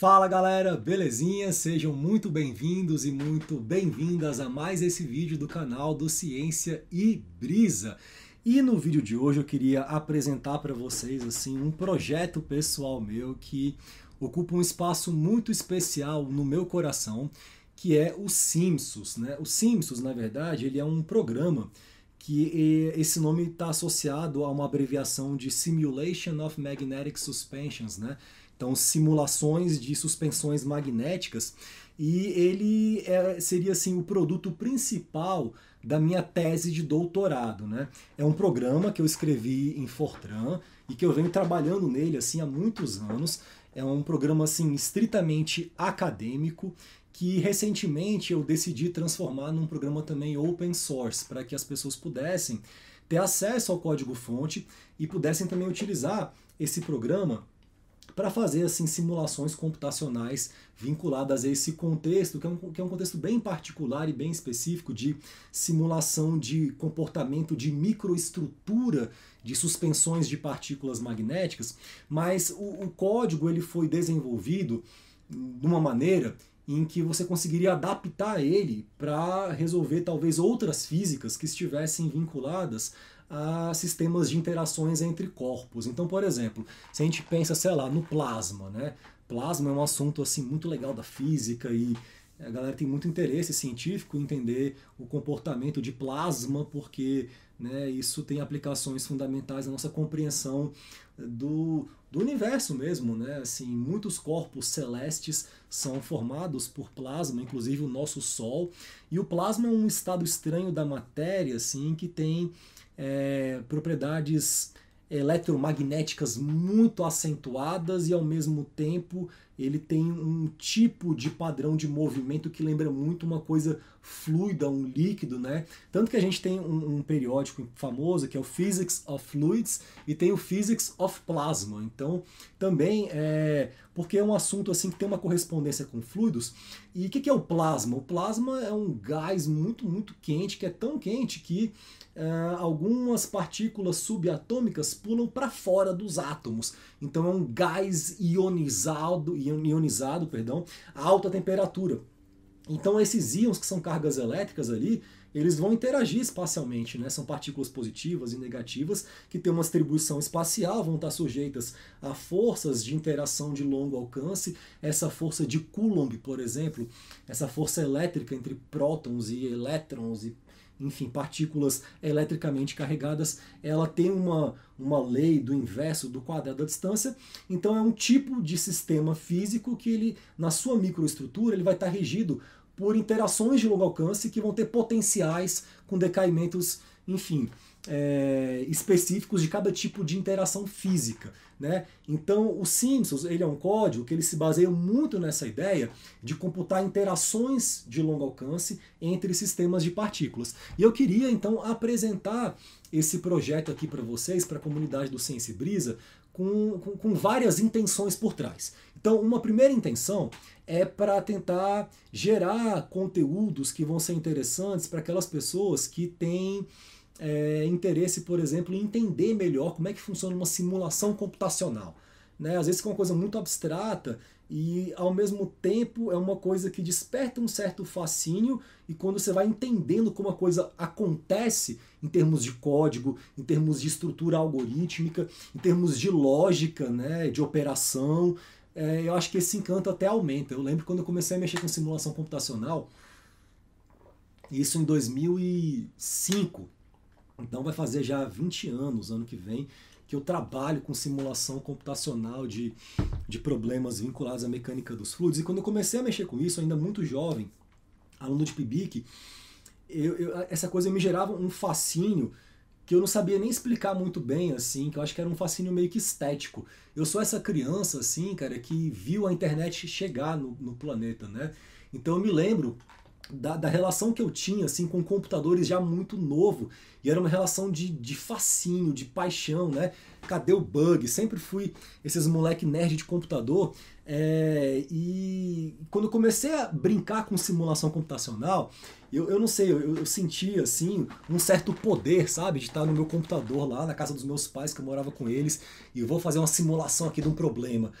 Fala galera, belezinha? Sejam muito bem-vindos e muito bem-vindas a mais esse vídeo do canal do Ciência e Brisa. E no vídeo de hoje eu queria apresentar para vocês assim um projeto pessoal meu que ocupa um espaço muito especial no meu coração, que é o Simpsons, né? O Simpsons, na verdade, ele é um programa que esse nome está associado a uma abreviação de Simulation of Magnetic Suspensions, né? Então, simulações de suspensões magnéticas e ele é, seria assim o produto principal da minha tese de doutorado, né? É um programa que eu escrevi em Fortran e que eu venho trabalhando nele assim há muitos anos. É um programa assim estritamente acadêmico que recentemente eu decidi transformar num programa também open source para que as pessoas pudessem ter acesso ao código fonte e pudessem também utilizar esse programa para fazer assim simulações computacionais vinculadas a esse contexto, que é, um, que é um contexto bem particular e bem específico de simulação de comportamento de microestrutura de suspensões de partículas magnéticas, mas o, o código ele foi desenvolvido de uma maneira em que você conseguiria adaptar ele para resolver talvez outras físicas que estivessem vinculadas a sistemas de interações entre corpos. Então, por exemplo, se a gente pensa, sei lá, no plasma, né? Plasma é um assunto assim muito legal da física e a galera tem muito interesse científico em entender o comportamento de plasma, porque né, isso tem aplicações fundamentais na nossa compreensão do, do universo mesmo. Né? Assim, muitos corpos celestes são formados por plasma, inclusive o nosso Sol. E o plasma é um estado estranho da matéria assim, que tem é, propriedades eletromagnéticas muito acentuadas e ao mesmo tempo ele tem um tipo de padrão de movimento que lembra muito uma coisa fluida, um líquido, né? Tanto que a gente tem um, um, periódico famoso que é o Physics of Fluids e tem o Physics of Plasma. Então, também é porque é um assunto assim que tem uma correspondência com fluidos. E o que, que, é o plasma? O plasma é um gás muito, muito quente, que é tão quente que é, algumas partículas subatômicas pulam para fora dos átomos. Então é um gás ionizado, ionizado, perdão, a alta temperatura. Então esses íons que são cargas elétricas ali, eles vão interagir espacialmente, né? São partículas positivas e negativas que têm uma distribuição espacial, vão estar sujeitas a forças de interação de longo alcance. Essa força de Coulomb, por exemplo, essa força elétrica entre prótons e elétrons e enfim, partículas eletricamente carregadas, ela tem uma, uma lei do inverso do quadrado da distância, então é um tipo de sistema físico que ele, na sua microestrutura, ele vai estar regido por interações de longo alcance que vão ter potenciais com decaimentos, enfim, é, específicos de cada tipo de interação física. Né? Então, o Simpsons ele é um código que ele se baseia muito nessa ideia de computar interações de longo alcance entre sistemas de partículas. E eu queria então apresentar esse projeto aqui para vocês, para a comunidade do Ciência Brisa, com, com, com várias intenções por trás. Então, uma primeira intenção é para tentar gerar conteúdos que vão ser interessantes para aquelas pessoas que têm é, interesse, por exemplo, em entender melhor como é que funciona uma simulação computacional né? Às vezes é uma coisa muito abstrata e ao mesmo tempo é uma coisa que desperta um certo fascínio e quando você vai entendendo como a coisa acontece em termos de código, em termos de estrutura algorítmica, em termos de lógica, né, de operação, é, eu acho que esse encanto até aumenta. Eu lembro quando eu comecei a mexer com simulação computacional, isso em 2005, então vai fazer já 20 anos, ano que vem, que eu trabalho com simulação computacional de, de problemas vinculados à mecânica dos fluidos. E quando eu comecei a mexer com isso, ainda muito jovem, aluno de PIBIC, eu, eu, essa coisa me gerava um fascínio que eu não sabia nem explicar muito bem, assim, que eu acho que era um fascínio meio que estético. Eu sou essa criança, assim, cara, que viu a internet chegar no, no planeta, né? Então eu me lembro da, da, relação que eu tinha assim com computadores já muito novo e era uma relação de, de fascínio, de paixão, né? Cadê o bug? Sempre fui esses moleque nerd de computador é, e quando eu comecei a brincar com simulação computacional, eu, eu não sei, eu, eu sentia assim um certo poder, sabe, de estar no meu computador lá na casa dos meus pais que eu morava com eles e eu vou fazer uma simulação aqui de um problema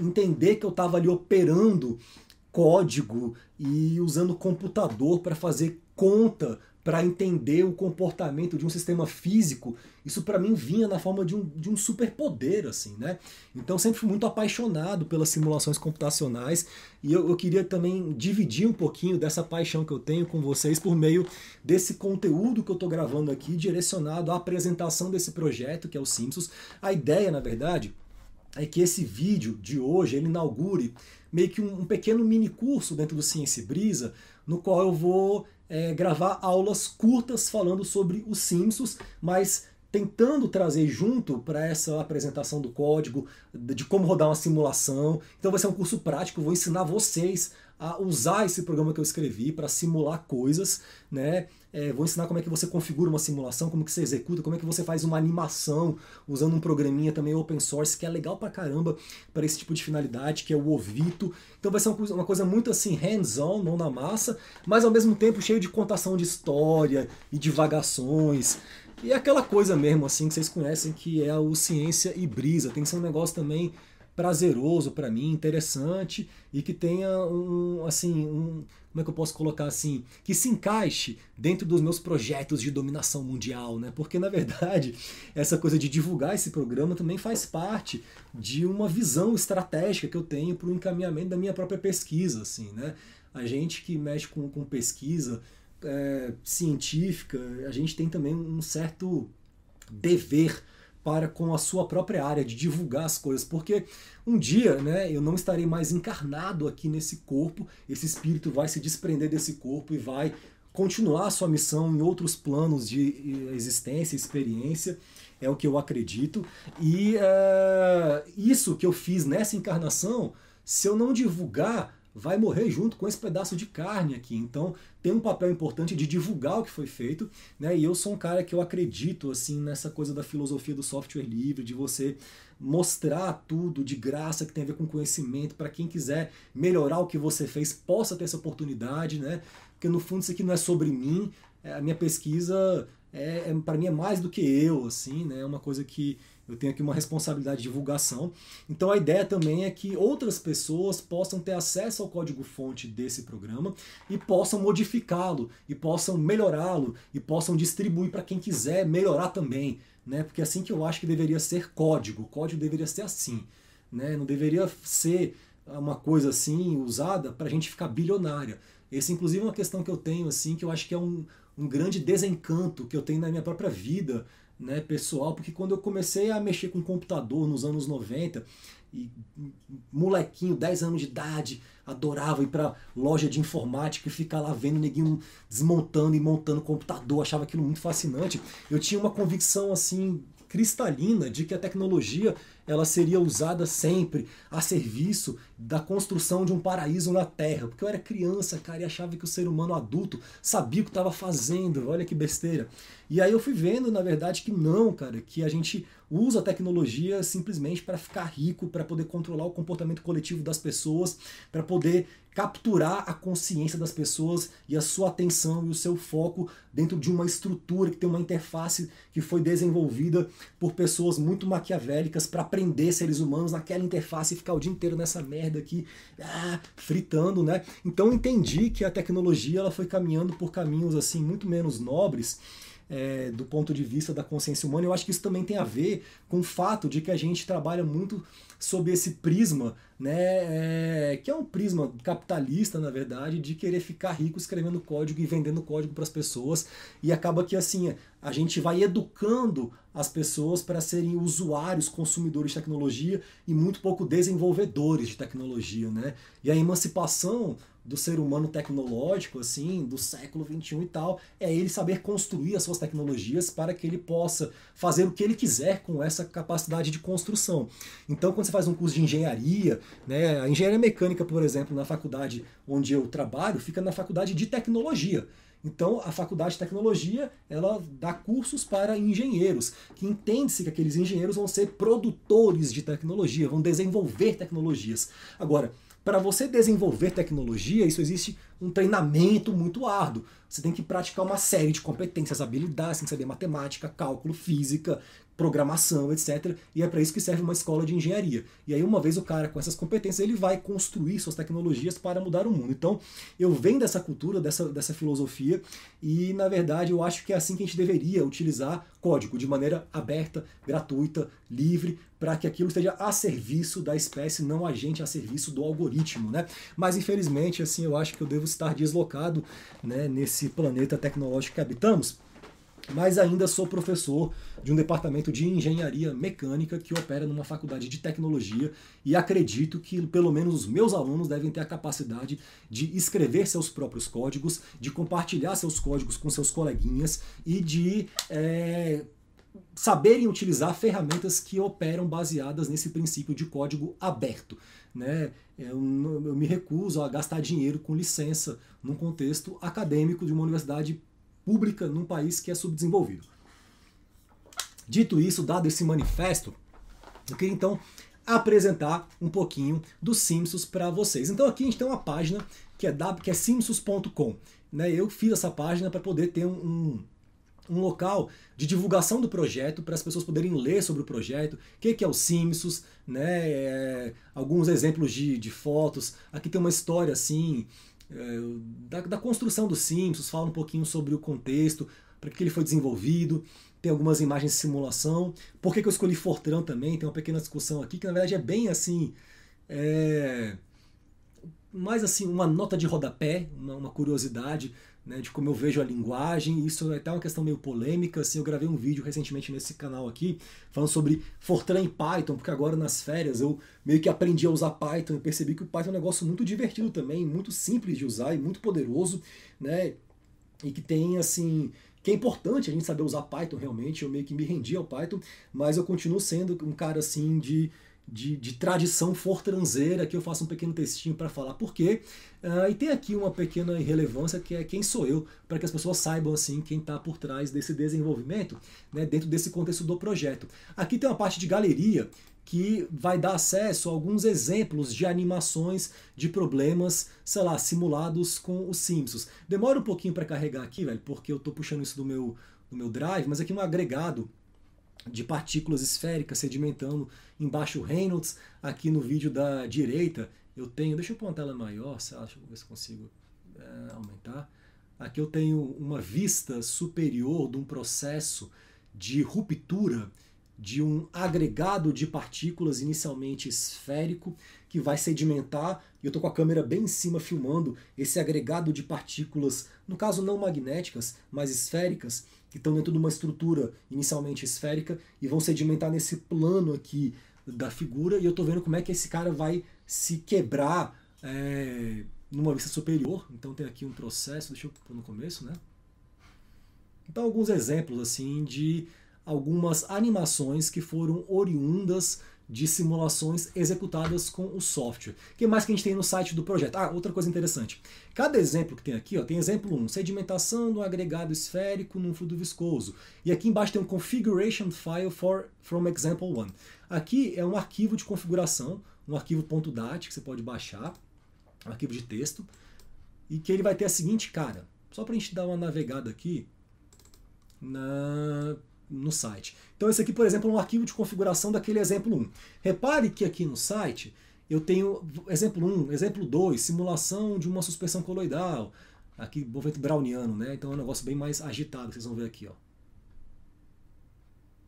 entender que eu estava ali operando código e usando computador para fazer conta para entender o comportamento de um sistema físico, isso para mim vinha na forma de um, de um superpoder, assim, né? Então sempre fui muito apaixonado pelas simulações computacionais e eu, eu, queria também dividir um pouquinho dessa paixão que eu tenho com vocês por meio desse conteúdo que eu estou gravando aqui, direcionado à apresentação desse projeto que é o Simpsons. A ideia, na verdade, é que esse vídeo de hoje ele inaugure meio que um, um pequeno mini curso dentro do Ciência Brisa, no qual eu vou é, gravar aulas curtas falando sobre os Simpsons, mas tentando trazer junto para essa apresentação do código, de como rodar uma simulação. Então vai ser um curso prático, vou ensinar vocês a usar esse programa que eu escrevi para simular coisas, né? É, vou ensinar como é que você configura uma simulação, como que você executa, como é que você faz uma animação usando um programinha também open source que é legal pra caramba para esse tipo de finalidade, que é o Ovito. Então vai ser uma coisa, uma coisa muito assim hands-on, não na massa, mas ao mesmo tempo cheio de contação de história e divagações. E é aquela coisa mesmo, assim, que vocês conhecem, que é o ciência e brisa. Tem que ser um negócio também prazeroso para mim, interessante e que tenha um, assim, um, como é que eu posso colocar assim, que se encaixe dentro dos meus projetos de dominação mundial, né? Porque na verdade, essa coisa de divulgar esse programa também faz parte de uma visão estratégica que eu tenho para o encaminhamento da minha própria pesquisa, assim, né? A gente que mexe com, com pesquisa, é, científica, a gente tem também um certo dever para com a sua própria área de divulgar as coisas, porque um dia, né, eu não estarei mais encarnado aqui nesse corpo, esse espírito vai se desprender desse corpo e vai continuar a sua missão em outros planos de existência, experiência, é o que eu acredito. E é, isso que eu fiz nessa encarnação, se eu não divulgar, vai morrer junto com esse pedaço de carne aqui. Então tem um papel importante de divulgar o que foi feito, né? E eu sou um cara que eu acredito assim nessa coisa da filosofia do software livre, de você mostrar tudo de graça que tem a ver com conhecimento para quem quiser melhorar o que você fez possa ter essa oportunidade, né? Porque no fundo isso aqui não é sobre mim, é, a minha pesquisa é, é para mim é mais do que eu, assim, né? É uma coisa que eu tenho aqui uma responsabilidade de divulgação. Então a ideia também é que outras pessoas possam ter acesso ao código-fonte desse programa e possam modificá-lo, e possam melhorá-lo, e possam distribuir para quem quiser melhorar também. Né? Porque é assim que eu acho que deveria ser código. O código deveria ser assim. Né? Não deveria ser uma coisa assim usada para a gente ficar bilionária. Esse, inclusive, é uma questão que eu tenho, assim, que eu acho que é um, um grande desencanto que eu tenho na minha própria vida né, pessoal, porque quando eu comecei a mexer com computador nos anos 90, e molequinho, 10 anos de idade, adorava ir para loja de informática e ficar lá vendo neguinho desmontando e montando computador, achava aquilo muito fascinante. Eu tinha uma convicção assim cristalina de que a tecnologia ela seria usada sempre a serviço da construção de um paraíso na Terra. Porque eu era criança, cara, e achava que o ser humano adulto sabia o que estava fazendo. Olha que besteira. E aí eu fui vendo, na verdade, que não, cara, que a gente usa a tecnologia simplesmente para ficar rico, para poder controlar o comportamento coletivo das pessoas, para poder capturar a consciência das pessoas e a sua atenção e o seu foco dentro de uma estrutura que tem uma interface que foi desenvolvida por pessoas muito maquiavélicas para aprender seres humanos naquela interface e ficar o dia inteiro nessa merda aqui, ah, fritando, né? Então entendi que a tecnologia ela foi caminhando por caminhos assim muito menos nobres é, do ponto de vista da consciência humana. Eu acho que isso também tem a ver com o fato de que a gente trabalha muito sob esse prisma, né, é, que é um prisma capitalista, na verdade, de querer ficar rico escrevendo código e vendendo código para as pessoas. E acaba que assim, a gente vai educando as pessoas para serem usuários, consumidores de tecnologia e muito pouco desenvolvedores de tecnologia. Né? E a emancipação do ser humano tecnológico, assim, do século XXI e tal, é ele saber construir as suas tecnologias para que ele possa fazer o que ele quiser com essa capacidade de construção. Então, quando você faz um curso de engenharia, né, a engenharia mecânica, por exemplo, na faculdade onde eu trabalho, fica na faculdade de tecnologia. Então, a faculdade de tecnologia, ela dá cursos para engenheiros, que entende-se que aqueles engenheiros vão ser produtores de tecnologia, vão desenvolver tecnologias. Agora, para você desenvolver tecnologia, isso existe um treinamento muito árduo. Você tem que praticar uma série de competências, habilidades, tem que saber matemática, cálculo, física, programação, etc. E é para isso que serve uma escola de engenharia. E aí, uma vez o cara com essas competências, ele vai construir suas tecnologias para mudar o mundo. Então, eu venho dessa cultura, dessa, dessa filosofia, e na verdade eu acho que é assim que a gente deveria utilizar código, de maneira aberta, gratuita, livre, para que aquilo esteja a serviço da espécie, não a gente a serviço do algoritmo, né? Mas infelizmente, assim, eu acho que eu devo estar deslocado né, nesse planeta tecnológico que habitamos. Mas ainda sou professor de um departamento de engenharia mecânica que opera numa faculdade de tecnologia e acredito que pelo menos os meus alunos devem ter a capacidade de escrever seus próprios códigos, de compartilhar seus códigos com seus coleguinhas e de é, saberem utilizar ferramentas que operam baseadas nesse princípio de código aberto. Né? É, eu, eu, me recuso a gastar dinheiro com licença num contexto acadêmico de uma universidade pública num país que é subdesenvolvido. Dito isso, dado esse manifesto, eu queria então apresentar um pouquinho dos Simpsons para vocês. Então aqui a gente tem uma página que é, que é Simpsons.com, Né? Eu fiz essa página para poder ter um um local de divulgação do projeto para as pessoas poderem ler sobre o projeto, o que, que é o Simpsons né? É, alguns exemplos de, de fotos. Aqui tem uma história assim é, da, da construção do Simpsons fala um pouquinho sobre o contexto, para que ele foi desenvolvido. Tem algumas imagens de simulação. Por que, que eu escolhi Fortran também? Tem uma pequena discussão aqui que na verdade é bem assim. É, mais assim, uma nota de rodapé, uma, uma curiosidade né, de como eu vejo a linguagem. Isso é até uma questão meio polêmica. Assim, eu gravei um vídeo recentemente nesse canal aqui falando sobre Fortran e Python, porque agora nas férias eu meio que aprendi a usar Python e percebi que o Python é um negócio muito divertido também, muito simples de usar e muito poderoso, né? E que tem assim que é importante a gente saber usar Python realmente, eu meio que me rendi ao Python, mas eu continuo sendo um cara assim de de, de tradição fortranzeira que eu faço um pequeno textinho para falar por quê. Uh, e tem aqui uma pequena irrelevância que é quem sou eu, para que as pessoas saibam assim quem está por trás desse desenvolvimento, né, dentro desse contexto do projeto. Aqui tem uma parte de galeria que vai dar acesso a alguns exemplos de animações de problemas, sei lá, simulados com os Simpsons. Demora um pouquinho para carregar aqui, velho, porque eu estou puxando isso do meu, do meu drive, mas aqui é um agregado de partículas esféricas sedimentando embaixo Reynolds. Aqui no vídeo da direita eu tenho, deixa eu pôr uma tela maior, se eu ver se consigo é, aumentar. Aqui eu tenho uma vista superior de um processo de ruptura de um agregado de partículas inicialmente esférico que vai sedimentar, e eu estou com a câmera bem em cima filmando esse agregado de partículas, no caso não magnéticas, mas esféricas, que estão dentro de uma estrutura inicialmente esférica e vão sedimentar nesse plano aqui da figura, e eu estou vendo como é que esse cara vai se quebrar é, numa vista superior. Então tem aqui um processo, deixa eu pôr no começo, né? Então alguns exemplos assim de algumas animações que foram oriundas de simulações executadas com o software. O que mais que a gente tem no site do projeto? Ah, outra coisa interessante. Cada exemplo que tem aqui, ó, tem exemplo 1, sedimentação de um agregado esférico num fluido viscoso. E aqui embaixo tem um configuration file for, from example 1. Aqui é um arquivo de configuração, um arquivo .dat que você pode baixar, um arquivo de texto, e que ele vai ter a seguinte cara. Só para a gente dar uma navegada aqui na no site. Então esse aqui, por exemplo, é um arquivo de configuração daquele exemplo 1. Repare que aqui no site eu tenho exemplo 1, exemplo 2, simulação de uma suspensão coloidal, aqui movimento browniano, né? Então é um negócio bem mais agitado, vocês vão ver aqui, ó.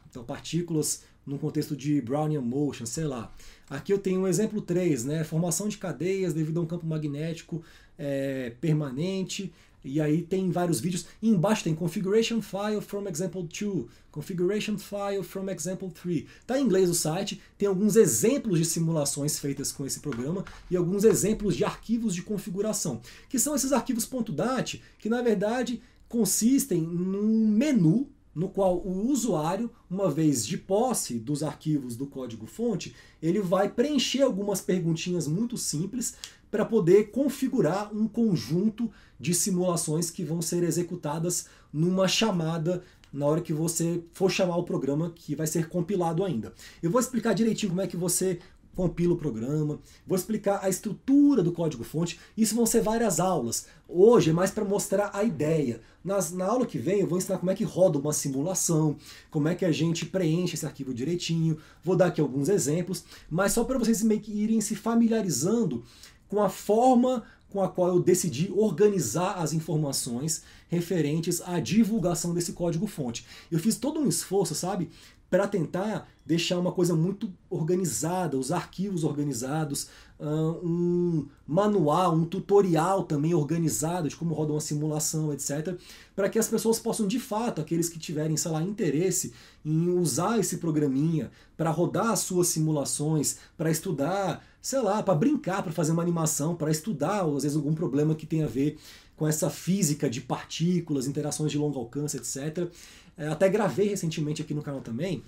Então partículas no contexto de Brownian motion, sei lá. Aqui eu tenho um exemplo 3, né? Formação de cadeias devido a um campo magnético é, permanente. E aí tem vários vídeos. E embaixo tem configuration file from example 2, configuration file from example 3. Tá em inglês o site, tem alguns exemplos de simulações feitas com esse programa e alguns exemplos de arquivos de configuração, que são esses arquivos .dat, que na verdade consistem num menu no qual o usuário, uma vez de posse dos arquivos do código-fonte, ele vai preencher algumas perguntinhas muito simples para poder configurar um conjunto de simulações que vão ser executadas numa chamada na hora que você for chamar o programa que vai ser compilado ainda. Eu vou explicar direitinho como é que você compila o programa, vou explicar a estrutura do código-fonte, isso vão ser várias aulas. Hoje é mais para mostrar a ideia. Nas, na aula que vem eu vou ensinar como é que roda uma simulação, como é que a gente preenche esse arquivo direitinho, vou dar aqui alguns exemplos, mas só para vocês meio que irem se familiarizando com a forma com a qual eu decidi organizar as informações referentes à divulgação desse código-fonte. Eu fiz todo um esforço, sabe, para tentar deixar uma coisa muito organizada, os arquivos organizados, um manual, um tutorial também organizado de como roda uma simulação, etc., para que as pessoas possam, de fato, aqueles que tiverem, sei lá, interesse em usar esse programinha para rodar as suas simulações, para estudar sei lá, para brincar, para fazer uma animação, para estudar, ou às vezes algum problema que tem a ver com essa física de partículas, interações de longo alcance, etc. É, até gravei recentemente aqui no canal também,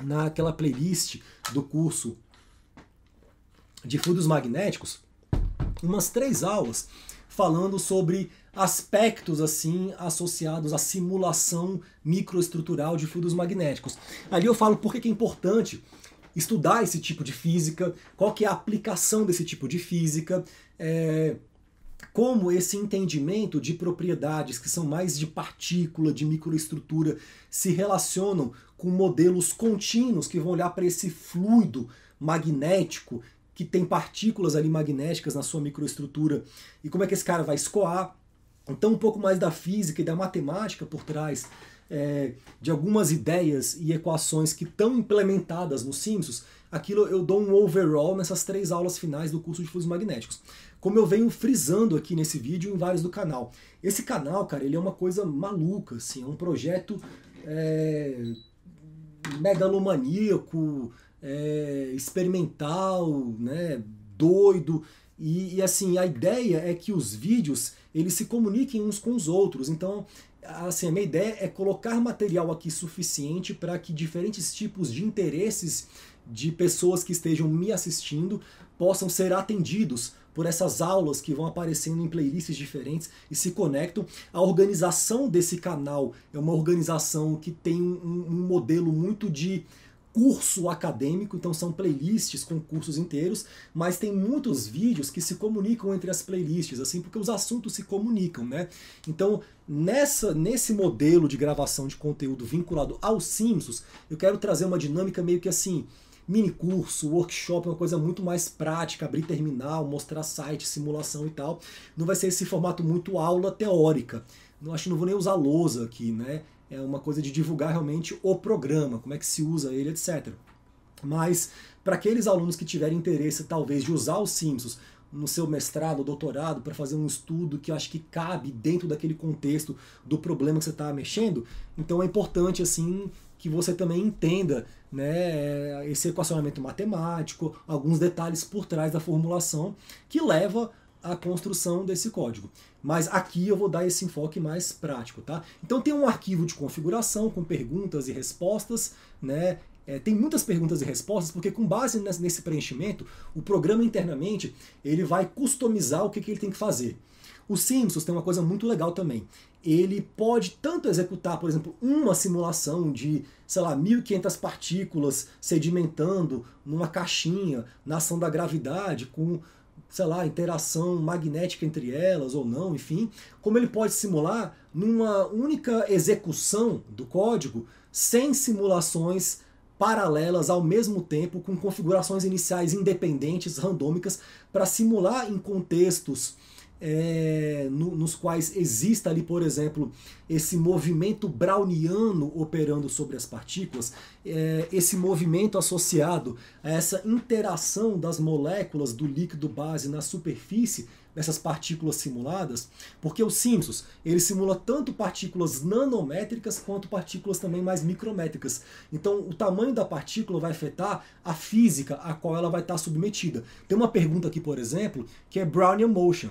naquela playlist do curso de fluidos magnéticos, umas três aulas falando sobre aspectos assim associados à simulação microestrutural de fluidos magnéticos. Ali eu falo por que é importante estudar esse tipo de física, qual que é a aplicação desse tipo de física, é, como esse entendimento de propriedades que são mais de partícula, de microestrutura, se relacionam com modelos contínuos que vão olhar para esse fluido magnético que tem partículas ali magnéticas na sua microestrutura e como é que esse cara vai escoar. Então, um pouco mais da física e da matemática por trás é, de algumas ideias e equações que estão implementadas nos Simpsons, aquilo eu dou um overall nessas três aulas finais do curso de fluidos magnéticos. Como eu venho frisando aqui nesse vídeo em vários do canal. Esse canal, cara, ele é uma coisa maluca, assim, é um projeto é, megalomaníaco, é, experimental, né, doido. E, e assim, a ideia é que os vídeos eles se comuniquem uns com os outros. Então, assim, a minha ideia é colocar material aqui suficiente para que diferentes tipos de interesses de pessoas que estejam me assistindo possam ser atendidos por essas aulas que vão aparecendo em playlists diferentes e se conectam. A organização desse canal é uma organização que tem um, um modelo muito de curso acadêmico, então são playlists com cursos inteiros, mas tem muitos vídeos que se comunicam entre as playlists, assim, porque os assuntos se comunicam, né? Então, nessa, nesse modelo de gravação de conteúdo vinculado aos Simpsons, eu quero trazer uma dinâmica meio que assim, mini curso, workshop, uma coisa muito mais prática, abrir terminal, mostrar site, simulação e tal. Não vai ser esse formato muito aula teórica. Não acho que não vou nem usar lousa aqui, né? é uma coisa de divulgar realmente o programa, como é que se usa ele, etc. Mas para aqueles alunos que tiverem interesse, talvez, de usar os Simpsons no seu mestrado ou doutorado para fazer um estudo que eu acho que cabe dentro daquele contexto do problema que você está mexendo, então é importante assim que você também entenda né, esse equacionamento matemático, alguns detalhes por trás da formulação que leva a construção desse código. Mas aqui eu vou dar esse enfoque mais prático, tá? Então tem um arquivo de configuração com perguntas e respostas, né? É, tem muitas perguntas e respostas, porque com base nesse preenchimento, o programa internamente ele vai customizar o que, que ele tem que fazer. O Simpsons tem uma coisa muito legal também. Ele pode tanto executar, por exemplo, uma simulação de, sei lá, 1500 partículas sedimentando numa caixinha na ação da gravidade com sei lá, interação magnética entre elas ou não, enfim, como ele pode simular numa única execução do código sem simulações paralelas ao mesmo tempo, com configurações iniciais independentes, randômicas, para simular em contextos é, no, nos quais exista ali, por exemplo, esse movimento browniano operando sobre as partículas, é, esse movimento associado a essa interação das moléculas do líquido base na superfície dessas partículas simuladas, porque o Simpsons ele simula tanto partículas nanométricas quanto partículas também mais micrométricas. Então o tamanho da partícula vai afetar a física a qual ela vai estar submetida. Tem uma pergunta aqui, por exemplo, que é Brownian motion.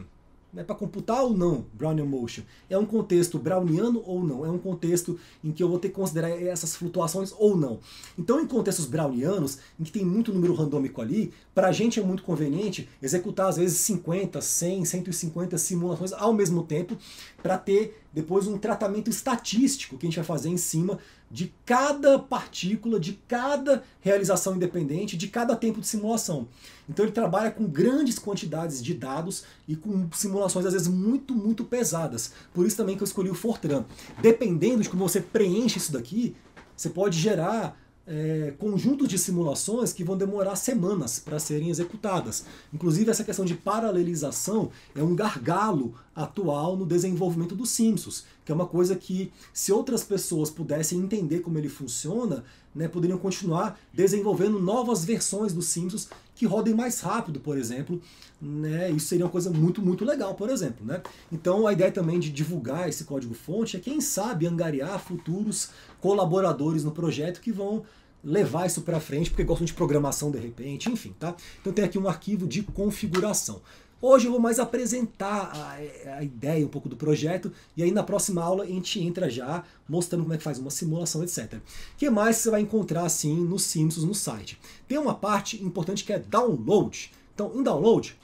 É para computar ou não Brownian Motion. É um contexto browniano ou não? É um contexto em que eu vou ter que considerar essas flutuações ou não? Então, em contextos brownianos, em que tem muito número randômico ali, para a gente é muito conveniente executar às vezes 50, 100, 150 simulações ao mesmo tempo para ter depois um tratamento estatístico que a gente vai fazer em cima de cada partícula, de cada realização independente, de cada tempo de simulação. Então ele trabalha com grandes quantidades de dados e com simulações formulações às vezes muito, muito pesadas. Por isso também que eu escolhi o Fortran. Dependendo de como você preenche isso daqui, você pode gerar é, conjuntos de simulações que vão demorar semanas para serem executadas. Inclusive, essa questão de paralelização é um gargalo atual no desenvolvimento dos Simpsons, que é uma coisa que, se outras pessoas pudessem entender como ele funciona, né, poderiam continuar desenvolvendo novas versões dos Simpsons que rodem mais rápido, por exemplo. Né? Isso seria uma coisa muito, muito legal, por exemplo. Né? Então a ideia também de divulgar esse código-fonte é, quem sabe, angariar futuros colaboradores no projeto que vão levar isso para frente, porque gostam de programação de repente, enfim, tá? Então tem aqui um arquivo de configuração. Hoje eu vou mais apresentar a, é, a, ideia um pouco do projeto e aí na próxima aula a gente entra já mostrando como é que faz uma simulação, etc. O que mais você vai encontrar assim nos Simpsons no site? Tem uma parte importante que é download. Então, em download,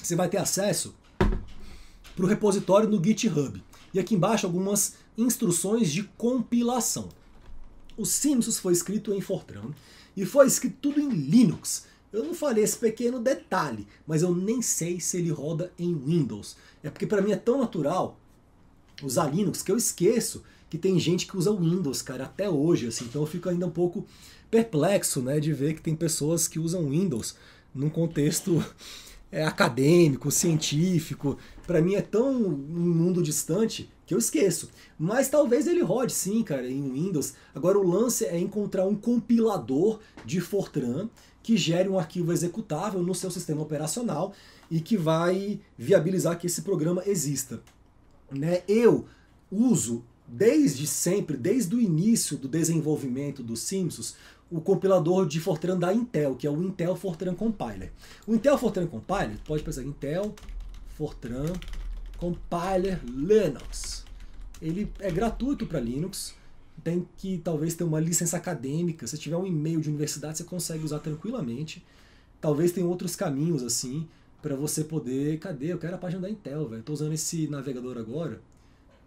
você vai ter acesso para o repositório no GitHub. E aqui embaixo algumas instruções de compilação. O Simpsons foi escrito em Fortran e foi escrito tudo em Linux. Eu não falei esse pequeno detalhe, mas eu nem sei se ele roda em Windows. É porque para mim é tão natural usar Linux que eu esqueço que tem gente que usa Windows, cara, até hoje, assim. Então eu fico ainda um pouco perplexo, né, de ver que tem pessoas que usam Windows num contexto é, acadêmico, científico. Para mim é tão um mundo distante que eu esqueço. Mas talvez ele rode sim, cara, em Windows. Agora o lance é encontrar um compilador de Fortran que gere um arquivo executável no seu sistema operacional e que vai viabilizar que esse programa exista. Né? Eu uso desde sempre, desde o início do desenvolvimento do Simpsons, o compilador de Fortran da Intel, que é o Intel Fortran Compiler. O Intel Fortran Compiler, pode pensar, Intel Fortran Compiler Linux. Ele é gratuito para Linux, tem que talvez ter uma licença acadêmica. Se tiver um e-mail de universidade, você consegue usar tranquilamente. Talvez tenha outros caminhos assim para você poder. Cadê? Eu quero a página da Intel, velho. Tô usando esse navegador agora,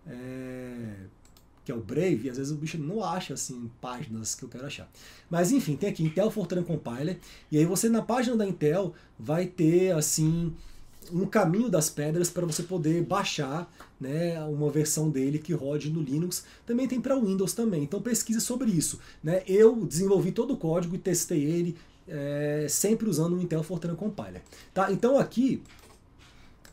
é... que é o Brave, e às vezes o bicho não acha assim páginas que eu quero achar. Mas enfim, tem aqui Intel Fortran Compiler, e aí você na página da Intel vai ter assim um caminho das pedras para você poder baixar né, uma versão dele que rode no Linux. Também tem para Windows também, então pesquise sobre isso. Né? Eu desenvolvi todo o código e testei ele é, sempre usando o Intel Fortran Compiler. Tá? Então aqui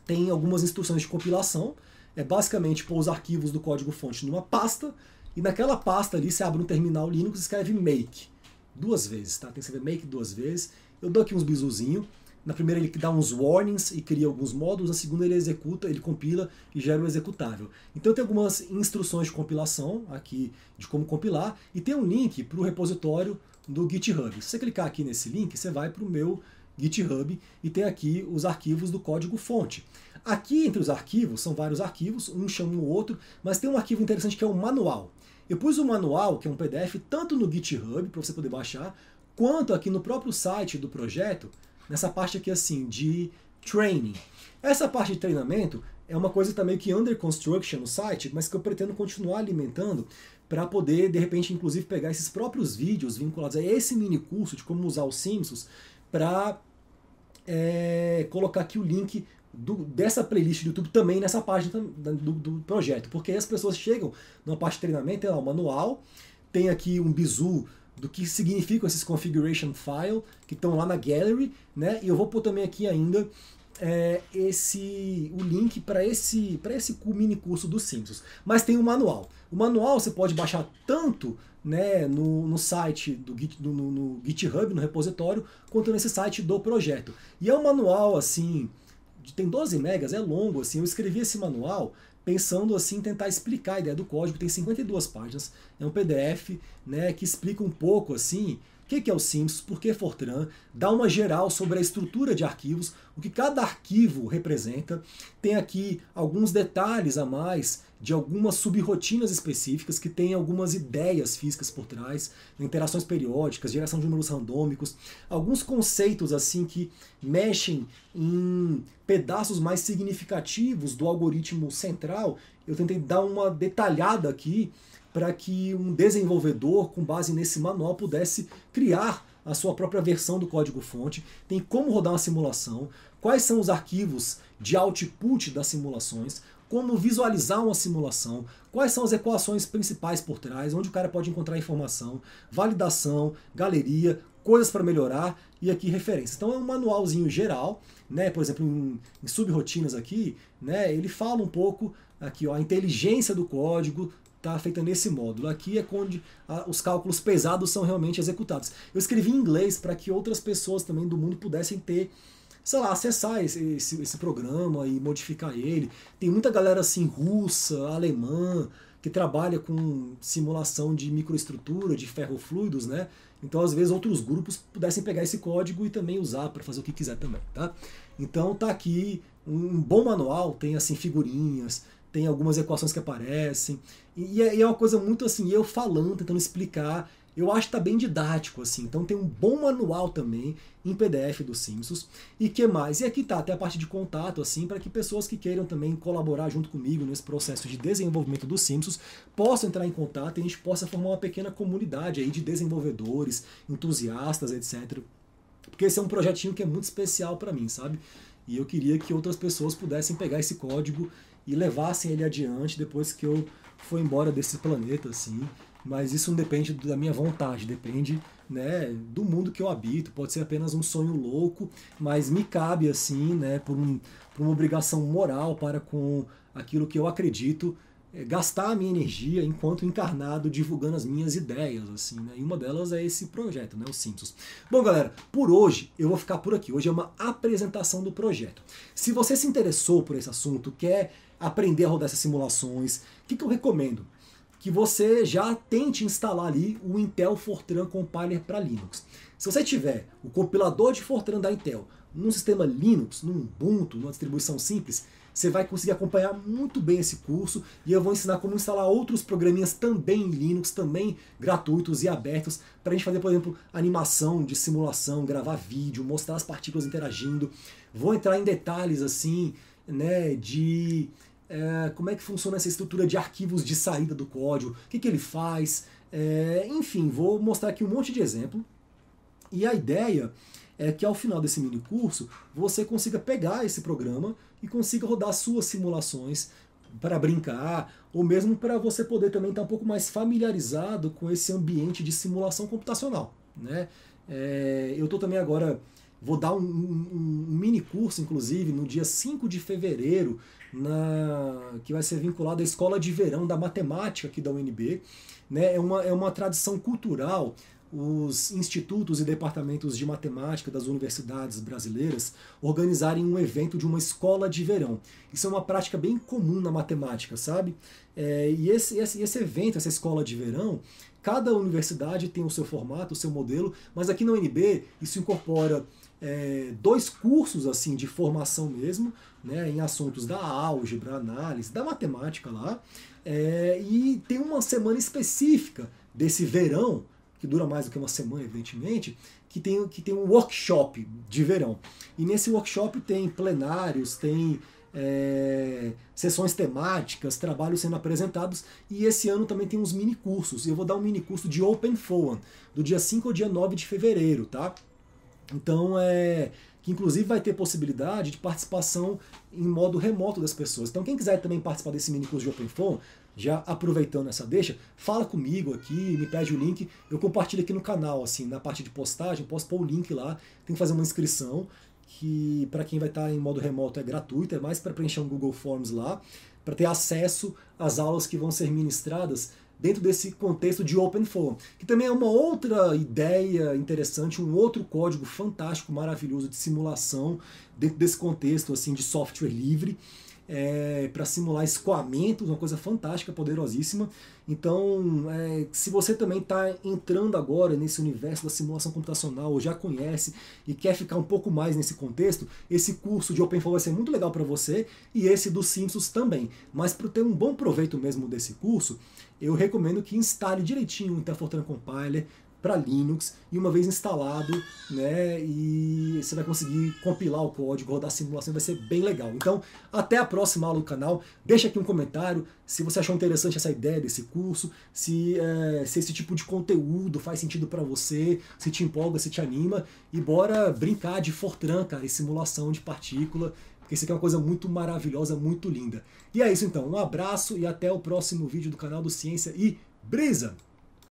tem algumas instruções de compilação, é basicamente pôr os arquivos do código-fonte numa pasta, e naquela pasta ali você abre um terminal Linux e escreve make duas vezes, tá? Tem que escrever make duas vezes. Eu dou aqui uns bizuzinhos, na primeira ele dá uns warnings e cria alguns módulos, na segunda ele executa, ele compila e gera o executável. Então tem algumas instruções de compilação aqui de como compilar e tem um link para o repositório do GitHub. Se você clicar aqui nesse link, você vai para o meu GitHub e tem aqui os arquivos do código fonte. Aqui entre os arquivos, são vários arquivos, um chama o outro, mas tem um arquivo interessante que é o manual. Eu pus o manual, que é um PDF, tanto no GitHub, para você poder baixar, quanto aqui no próprio site do projeto, nessa parte aqui assim de training. Essa parte de treinamento é uma coisa também que under construction no site, mas que eu pretendo continuar alimentando para poder, de repente, inclusive pegar esses próprios vídeos vinculados a esse mini curso de como usar os Simpsons para é, colocar aqui o link do, dessa playlist do YouTube também nessa página do, do projeto, porque aí as pessoas chegam na parte de treinamento, tem lá o manual, tem aqui um bizu do que significam esses configuration file que estão lá na gallery, né? E eu vou pôr também aqui ainda é, esse o link para esse para esse mini curso dos Simpsons. Mas tem o um manual. O manual você pode baixar tanto né, no, no site do, Git, do no, no GitHub, no repositório, quanto nesse site do projeto. E é um manual assim, tem 12 megas, é longo assim. Eu escrevi esse manual pensando assim tentar explicar a ideia do código. Tem 52 páginas, é um PDF né, que explica um pouco assim que, que é o SIMS, por que Fortran, dá uma geral sobre a estrutura de arquivos, o que cada arquivo representa, tem aqui alguns detalhes a mais de algumas subrotinas específicas que têm algumas ideias físicas por trás, interações periódicas, geração de números randômicos, alguns conceitos assim que mexem em pedaços mais significativos do algoritmo central. Eu tentei dar uma detalhada aqui para que um desenvolvedor, com base nesse manual, pudesse criar a sua própria versão do código-fonte, tem como rodar uma simulação, quais são os arquivos de output das simulações, como visualizar uma simulação, quais são as equações principais por trás, onde o cara pode encontrar informação, validação, galeria, coisas para melhorar e aqui referência. Então é um manualzinho geral, né? Por exemplo, em, em subrotinas aqui, né? Ele fala um pouco aqui, ó, a inteligência do código, tá? feita nesse módulo. Aqui é onde a, ah, os cálculos pesados são realmente executados. Eu escrevi em inglês para que outras pessoas também do mundo pudessem ter sei lá, acessar esse, esse, esse, programa e modificar ele. Tem muita galera assim, russa, alemã, que trabalha com simulação de microestrutura, de ferrofluidos, né? Então, às vezes, outros grupos pudessem pegar esse código e também usar para fazer o que quiser também, tá? Então, tá aqui um bom manual, tem assim figurinhas, tem algumas equações que aparecem. E, é, e é uma coisa muito assim, eu falando, tentando explicar. Eu acho que tá bem didático, assim. Então tem um bom manual também em PDF dos Simpsons. E que mais? E aqui tá até a parte de contato, assim, para que pessoas que queiram também colaborar junto comigo nesse processo de desenvolvimento dos Simpsons possam entrar em contato e a gente possa formar uma pequena comunidade aí de desenvolvedores, entusiastas, etc. Porque esse é um projetinho que é muito especial para mim, sabe? E eu queria que outras pessoas pudessem pegar esse código e levassem ele adiante depois que eu for embora desse planeta, assim. Mas isso não depende da minha vontade, depende né, do mundo que eu habito. Pode ser apenas um sonho louco, mas me cabe, assim, né, por, um, por uma obrigação moral para com aquilo que eu acredito, é, gastar a minha energia enquanto encarnado divulgando as minhas ideias, assim, né? E uma delas é esse projeto, né, o Simpsons. Bom, galera, por hoje eu vou ficar por aqui. Hoje é uma apresentação do projeto. Se você se interessou por esse assunto, quer aprender a rodar essas simulações. O que, que eu recomendo? Que você já tente instalar ali o Intel Fortran Compiler para Linux. Se você tiver o compilador de Fortran da Intel num sistema Linux, num Ubuntu, numa distribuição simples, você vai conseguir acompanhar muito bem esse curso e eu vou ensinar como instalar outros programinhas também em Linux, também gratuitos e abertos, para a gente fazer, por exemplo, animação de simulação, gravar vídeo, mostrar as partículas interagindo. Vou entrar em detalhes assim, né, de é, como é que funciona essa estrutura de arquivos de saída do código, o que, que ele faz, é, enfim, vou mostrar aqui um monte de exemplo. E a ideia é que ao final desse mini curso você consiga pegar esse programa e consiga rodar suas simulações para brincar, ou mesmo para você poder também estar um pouco mais familiarizado com esse ambiente de simulação computacional. Né? É, eu estou também agora Vou dar um, um, um, mini curso, inclusive, no dia 5 de fevereiro, na, que vai ser vinculado à Escola de Verão da Matemática aqui da UNB. Né? É, uma, é uma tradição cultural. Os institutos e departamentos de matemática das universidades brasileiras organizarem um evento de uma escola de verão. Isso é uma prática bem comum na matemática, sabe? É, e esse, esse, esse evento, essa escola de verão, cada universidade tem o seu formato, o seu modelo, mas aqui na UNB isso incorpora é, dois cursos assim de formação mesmo, né, em assuntos da álgebra, análise, da matemática lá, é, e tem uma semana específica desse verão, que dura mais do que uma semana, evidentemente, que tem, que tem um workshop de verão. E nesse workshop tem plenários, tem é, sessões temáticas, trabalhos sendo apresentados, e esse ano também tem uns mini cursos. Eu vou dar um mini curso de Open Foam, do dia 5 ao dia 9 de fevereiro, tá? Então, é, que inclusive vai ter possibilidade de participação em modo remoto das pessoas. Então, quem quiser também participar desse mini curso de Open Phone, já aproveitando essa deixa, fala comigo aqui, me pede o link, eu compartilho aqui no canal, assim, na parte de postagem, posso pôr o link lá, tem que fazer uma inscrição, que para quem vai estar tá em modo remoto é gratuito, é mais para preencher um Google Forms lá, para ter acesso às aulas que vão ser ministradas dentro desse contexto de OpenFOAM, que também é uma outra ideia interessante, um outro código fantástico, maravilhoso de simulação dentro desse contexto assim de software livre. É, para simular escoamentos, uma coisa fantástica, poderosíssima. Então, é, se você também está entrando agora nesse universo da simulação computacional, ou já conhece e quer ficar um pouco mais nesse contexto, esse curso de OpenFlow vai ser muito legal para você e esse do Simpsons também. Mas para ter um bom proveito mesmo desse curso, eu recomendo que instale direitinho o InterFortran Fortran Compiler para Linux e uma vez instalado, né, e você vai conseguir compilar o código, rodar a simulação, vai ser bem legal. Então, até a próxima aula do canal. Deixa aqui um comentário se você achou interessante essa ideia desse curso, se, é, se esse tipo de conteúdo faz sentido para você, se te empolga, se te anima e bora brincar de Fortran, cara, e simulação de partícula isso aqui é uma coisa muito maravilhosa, muito linda. E é isso então, um abraço e até o próximo vídeo do canal do Ciência e Brisa!